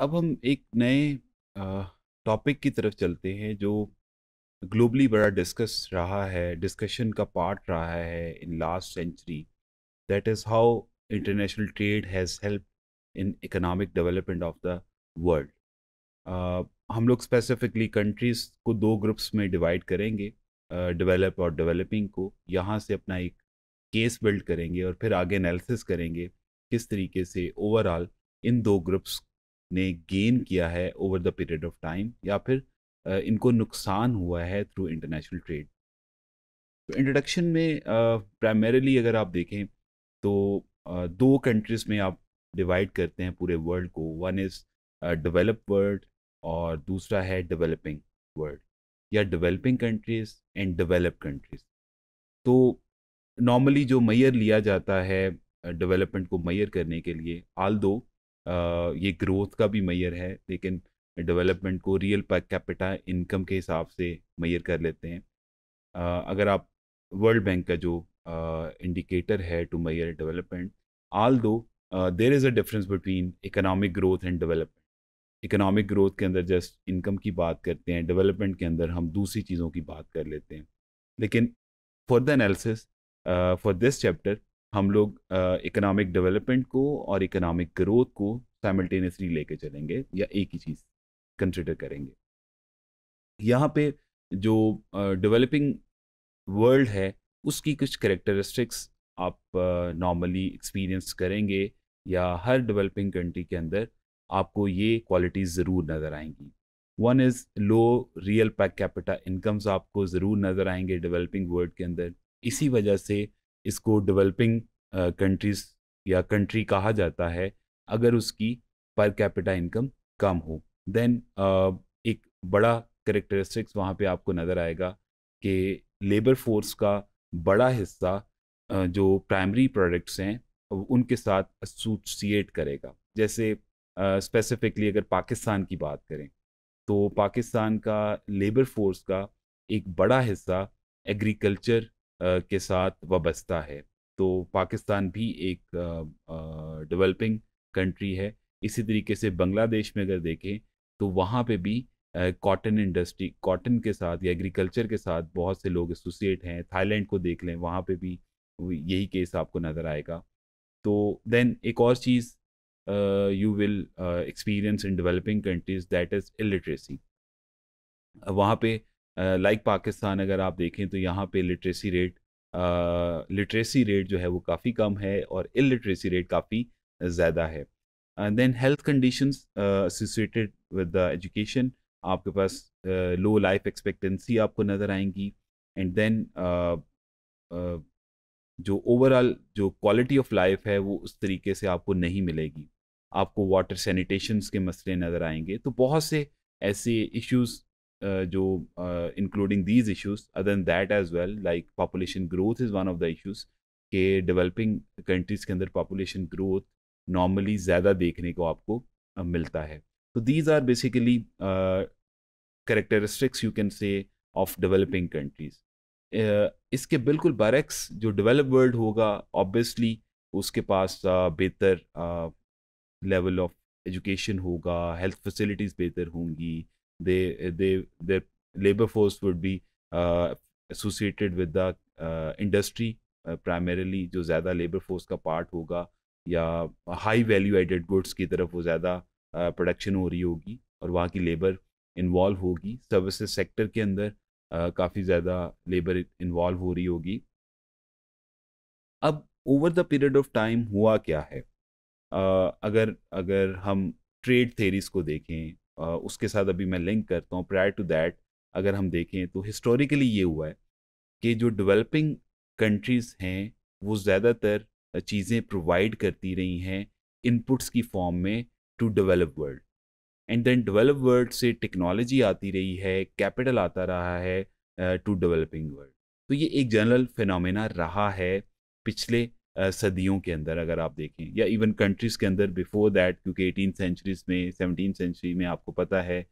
अब हम एक नए टॉपिक की तरफ चलते हैं जो ग्लोबली बड़ा डिस्कस रहा है डिस्कशन का पार्ट रहा है in last century that is how international trade has help in economic development of the world हम लोग स्पेसिफिकली कंट्रीज़ को दो ग्रुप्स में डिवाइड करेंगे डेवलप uh, और डेवलपिंग को यहाँ से अपना एक केस बिल्ड करेंगे और फिर आगे एनालिसिस करेंगे किस तरीके से ओवरऑल इन दो ग्रुप्स ने गेन किया है over the period of time या फिर इनको नुकसान हुआ है थ्रू इंटरनेशनल ट्रेड तो इंट्रोडक्शन में प्राइमरीली अगर आप देखें तो दो कंट्रीज़ में आप डिवाइड करते हैं पूरे वर्ल्ड को वन इज़ डेवलप वर्ल्ड और दूसरा है डेवलपिंग वर्ल्ड या developing countries and develop countries तो नॉर्मली जो मैयर लिया जाता है डेवलपमेंट को मैयर करने के लिए आल दो ये ग्रोथ का भी मैयर है लेकिन डेवलपमेंट को रियल पर कैपिटा इनकम के हिसाब से मैयर कर लेते हैं अगर आप वर्ल्ड बैंक का जो इंडिकेटर है to मैयर development although there is a difference between economic growth and development economic growth के अंदर जस्ट इनकम की बात करते हैं डेवलपमेंट के अंदर हम दूसरी चीज़ों की बात कर लेते हैं लेकिन for the analysis for this chapter हम लोग इकोनॉमिक डेवलपमेंट को और इकोनॉमिक ग्रोथ को साइमल्टेनियसली लेके चलेंगे या एक ही चीज़ कंसिडर करेंगे यहाँ पे जो डेवलपिंग वर्ल्ड है उसकी कुछ करेक्टरिस्टिक्स आप नॉर्मली एक्सपीरियंस करेंगे या हर डेवलपिंग कंट्री के अंदर आपको ये क्वालिटीज़ ज़रूर नज़र आएंगी one is low real per capita incomes आपको ज़रूर नज़र आएंगे डेवलपिंग वर्ल्ड के अंदर इसी वजह से इसको डेवलपिंग कंट्रीज या कंट्री कहा जाता है अगर उसकी पर कैपिटा इनकम कम हो देन uh, एक बड़ा करेक्टरिस्टिक्स वहाँ पे आपको नज़र आएगा कि लेबर फोर्स का बड़ा हिस्सा uh, जो प्राइमरी प्रोडक्ट्स हैं उनके साथ एसोसिएट करेगा जैसे स्पेसिफिकली uh, अगर पाकिस्तान की बात करें तो पाकिस्तान का लेबर फोर्स का एक बड़ा हिस्सा एग्रीकल्चर के साथ वाबस्ता है तो पाकिस्तान भी एक डेवलपिंग कंट्री है इसी तरीके से बांग्लादेश में अगर देखें तो वहाँ पे भी कॉटन इंडस्ट्री कॉटन के साथ या एग्रीकल्चर के साथ बहुत से लोग एसोसिएट हैं थाईलैंड को देख लें वहाँ पे भी यही केस आपको नज़र आएगा तो देन एक और चीज़ you will experience in developing countries that is illiteracy वहाँ पे लाइक पाकिस्तान अगर आप देखें तो यहाँ पे लिटरेसी रेट लिटरेसी रेट जो है वो काफ़ी कम है और इलिटरेसी रेट काफ़ी ज़्यादा है than health condition associated with the education आपके पास लो लाइफ एक्सपेक्टेंसी आपको नज़र आएंगी एंड देन जो ओवरऑल जो क्वालिटी ऑफ लाइफ है वो उस तरीके से आपको नहीं मिलेगी आपको वाटर सैनिटेशन के मसले नज़र आएंगे तो बहुत से ऐसे इश्यूज Uh, जो including these issues other that as well like population growth is one of the issues के डेवलपिंग कंट्रीज़ के अंदर पॉपुलेशन ग्रोथ नॉर्मली ज़्यादा देखने को आपको uh, मिलता है तो these are basically characteristics you can say of developing countries इसके बिल्कुल बरक्स जो डेवलप वर्ल्ड होगा ऑब्वियसली उसके पास uh, बेहतर लेवल ऑफ एजुकेशन होगा हेल्थ फैसिलिटीज़ बेहतर होंगी they eh, they their labor force would be associated with the industry primarily जो ज़्यादा लेबर फोर्स का पार्ट होगा या हाई वैल्यू एडेड गुड्स की तरफ वो ज़्यादा प्रोडक्शन uh, हो रही होगी और वहाँ की लेबर इन्वॉल्व होगी सर्विसेज सेक्टर के अंदर uh, काफ़ी ज़्यादा लेबर इन्वॉल्व हो रही होगी अब over the period of time हुआ क्या है uh, अगर अगर हम ट्रेड थेरीज को देखें उसके साथ अभी मैं लिंक करता हूँ प्रायर टू दैट अगर हम देखें तो हिस्टोरिकली ये हुआ है कि जो डेवलपिंग कंट्रीज़ हैं वो ज़्यादातर चीज़ें प्रोवाइड करती रही हैं इनपुट्स की फॉर्म में to develop world and then develop world से टेक्नोलॉजी आती रही है कैपिटल आता रहा है टू डेवलपिंग वर्ल्ड तो ये एक जनरल फिनोमेना रहा है पिछले सदियों के अंदर अगर आप देखें या इवन कंट्रीज़ के अंदर बिफोर दैट क्योंकि एटीन सेंचुरीज में सेवनटीन सेंचुरी में आपको पता है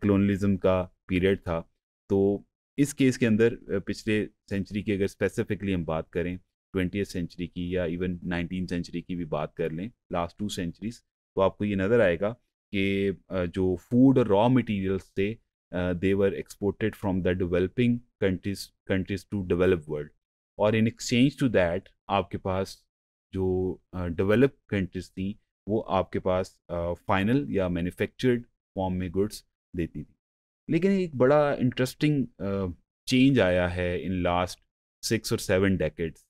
क्लोनलिज्म का पीरियड था तो इस केस के अंदर पिछले सेंचुरी की अगर स्पेसिफिकली हम बात करें ट्वेंटी सेंचुरी की या इवन नाइनटीन सेंचुरी की भी बात कर लें लास्ट टू सेंचुरीज तो आपको ये नज़र आएगा कि जो फूड और रॉ मटेरियल्स थे they were exported from the developing countries countries to develop world और इन एक्सचेंज टू दैट आपके पास जो डेवलप कंट्रीज थी वो आपके पास फाइनल या मैन्युफैक्चर्ड फॉर्म में गुड्स देती थी लेकिन एक बड़ा इंटरेस्टिंग चेंज आया है इन लास्ट सिक्स और सेवन डेकेड्स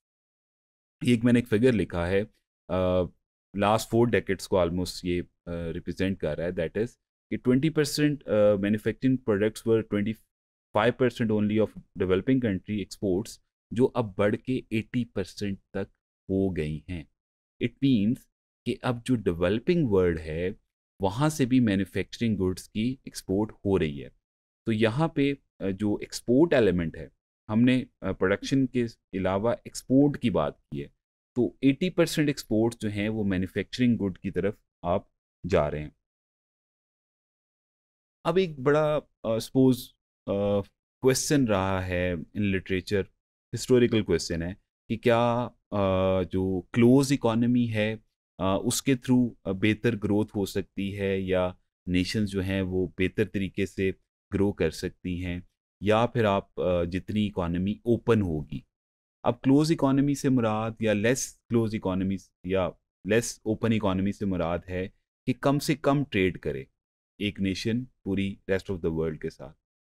एक मैंने एक फिगर लिखा है लास्ट फोर डेकेट्स को ऑलमोस्ट ये रिप्रेजेंट कर रहा है दैट इज़ कि twenty percent manufacturing products were five percent only of developing country exports जो अब बढ़ के 80 परसेंट तक हो गई हैं इट मीन्स कि अब जो डेवलपिंग वर्ल्ड है वहाँ से भी मैन्युफैक्चरिंग गुड्स की एक्सपोर्ट हो रही है तो यहाँ पे जो एक्सपोर्ट एलिमेंट है हमने प्रोडक्शन के अलावा एक्सपोर्ट की बात की है तो 80 परसेंट एक्सपोर्ट जो हैं वो मैन्युफैक्चरिंग गुड की तरफ आप जा रहे हैं अब एक बड़ा सपोज क्वेश्चन रहा है इन लिटरेचर हिस्टोरिकल क्वेश्चन है कि क्या जो क्लोज इकोनमी है उसके थ्रू बेहतर ग्रोथ हो सकती है या नेशन जो हैं वो बेहतर तरीके से ग्रो कर सकती हैं या फिर आप जितनी इकोनॉमी ओपन होगी अब क्लोज इकोनॉमी से मुराद या लेस क्लोज इकॉनमी या लेस ओपन इकॉनमी से मुराद है कि कम से कम ट्रेड करे एक नेशन पूरी रेस्ट ऑफ द वर्ल्ड के साथ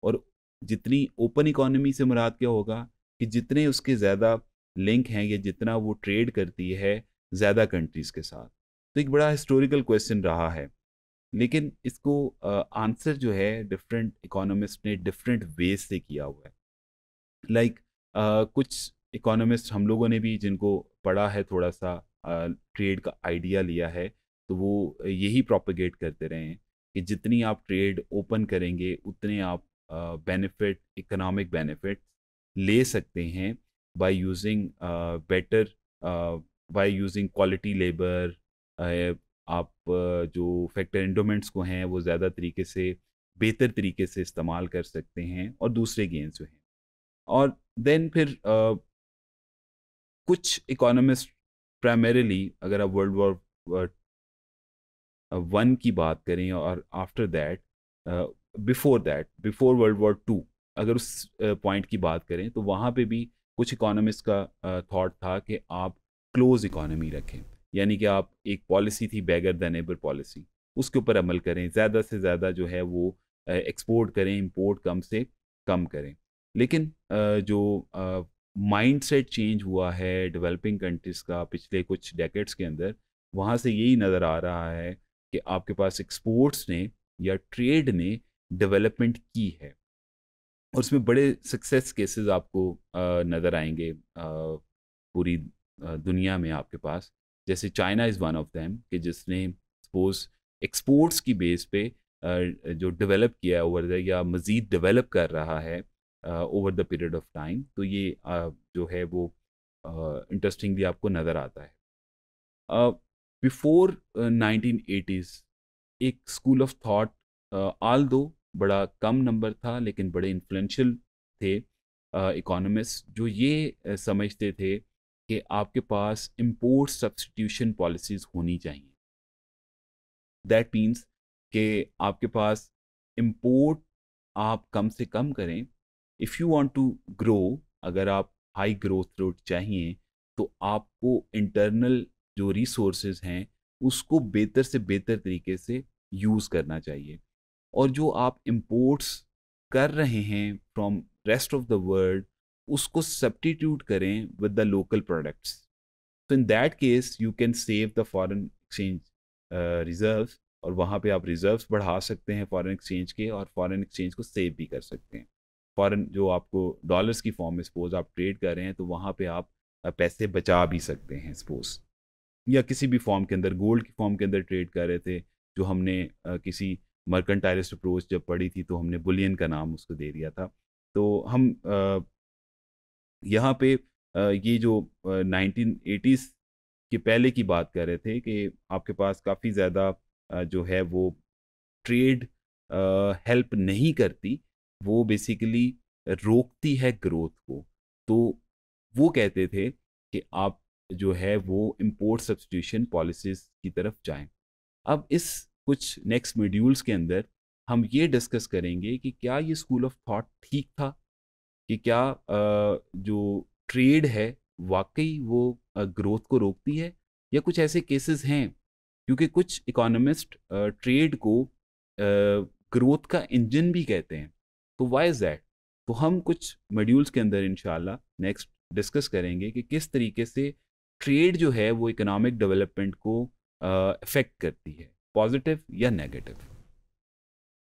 और जितनी ओपन इकॉनमी से मुराद क्या होगा कि जितने उसके ज़्यादा लिंक हैं या जितना वो ट्रेड करती है ज़्यादा कंट्रीज़ के साथ तो एक बड़ा हिस्टोरिकल क्वेश्चन रहा है लेकिन इसको आंसर जो है डिफरेंट इकोनॉमिस्ट ने डिफरेंट वेज से किया हुआ है लाइक like, uh, कुछ इकोनॉमिस्ट हम लोगों ने भी जिनको पढ़ा है थोड़ा सा ट्रेड uh, का आइडिया लिया है तो वो यही प्रोपिगेट करते रहे हैं कि जितनी आप ट्रेड ओपन करेंगे उतने आप बेनिफिट इकोनॉमिक बेनिफिट ले सकते हैं by using better by using quality labour आप uh, जो फैक्टर इंडोमेंट्स को हैं वो ज़्यादा तरीके से बेहतर तरीके से इस्तेमाल कर सकते हैं और दूसरे गेंस जो हैं और देन फिर आ, uh, कुछ इकोनॉमिस्ट प्राइमरीली अगर आप वर्ल्ड वॉर वन की बात करें और after that before that before world war two अगर उस पॉइंट की बात करें तो वहाँ पे भी कुछ इकोनॉमिस्ट का थॉट था कि आप क्लोज इकोनॉमी रखें यानी कि आप एक पॉलिसी थी बैगर दैन नेबर पॉलिसी उसके ऊपर अमल करें ज़्यादा से ज़्यादा जो है वो एक्सपोर्ट करें इम्पोर्ट कम से कम करें लेकिन जो माइंडसेट चेंज हुआ है डेवलपिंग कंट्रीज़ का पिछले कुछ डेकेट्स के अंदर वहाँ से यही नज़र आ रहा है कि आपके पास एक्सपोर्ट्स ने या ट्रेड ने डेवलपमेंट की है और उसमें बड़े सक्सेस केसेस आपको नज़र आएंगे पूरी दुनिया में आपके पास जैसे China is one of them कि जिसने सपोज एक्सपोर्ट्स की बेस पे जो डेवलप किया है ओवर द या मज़ीद डेवलप कर रहा है over the period of time तो ये जो है वो इंटरेस्टिंगली आपको नज़र आता है बिफोर नाइनटीन एटीज़ एक school of thought although बड़ा कम नंबर था लेकिन बड़े इन्फ्लुएंशियल थे इकोनॉमिस्ट जो ये समझते थे कि आपके पास इम्पोर्ट सब्सटीट्यूशन पॉलिसीज़ होनी चाहिए दैट मीन्स कि आपके पास इम्पोर्ट आप कम से कम करें if you want to grow अगर आप हाई ग्रोथ रेट चाहिए तो आपको इंटरनल जो रिसोर्सेज हैं उसको बेहतर से बेहतर तरीके से यूज़ करना चाहिए और जो आप इम्पोर्ट्स कर रहे हैं from rest of the world उसको सब्टीट्यूट करें विद द लोकल प्रोडक्ट्स तो in that case you can save the foreign exchange reserve और वहाँ पे आप रिजर्व्स बढ़ा सकते हैं फॉरेन एक्सचेंज के और फॉरेन एक्सचेंज को सेव भी कर सकते हैं फॉरेन जो आपको डॉलर्स की फॉर्म में सपोज आप ट्रेड कर रहे हैं तो वहाँ पे आप पैसे बचा भी सकते हैं सपोज या किसी भी फॉर्म के अंदर गोल्ड की फॉर्म के अंदर ट्रेड कर रहे थे जो हमने किसी टायरिस्ट अप्रोच जब पढ़ी थी तो हमने बुलियन का नाम उसको दे दिया था तो हम यहाँ पे ये जो नाइनटीन एटीज़ के पहले की बात कर रहे थे कि आपके पास काफ़ी ज़्यादा जो है वो ट्रेड हेल्प नहीं करती वो बेसिकली रोकती है ग्रोथ को तो वो कहते थे कि आप जो है वो इम्पोर्ट सब्सटीट्यूशन पॉलिसीज की तरफ जाएं अब इस कुछ नेक्स्ट मॉड्यूल्स के अंदर हम ये डिस्कस करेंगे कि क्या ये स्कूल ऑफ थॉट ठीक था कि क्या जो ट्रेड है वाकई वो ग्रोथ को रोकती है या कुछ ऐसे केसेस हैं क्योंकि कुछ इकोनॉमिस्ट ट्रेड को ग्रोथ का इंजन भी कहते हैं तो वाई इज़ दैट तो हम कुछ मॉड्यूल्स के अंदर इन नेक्स्ट डिस्कस करेंगे कि किस तरीके से ट्रेड जो है वो इकोनॉमिक डेवलपमेंट को इफ़ेक्ट करती है पॉजिटिव या नेगेटिव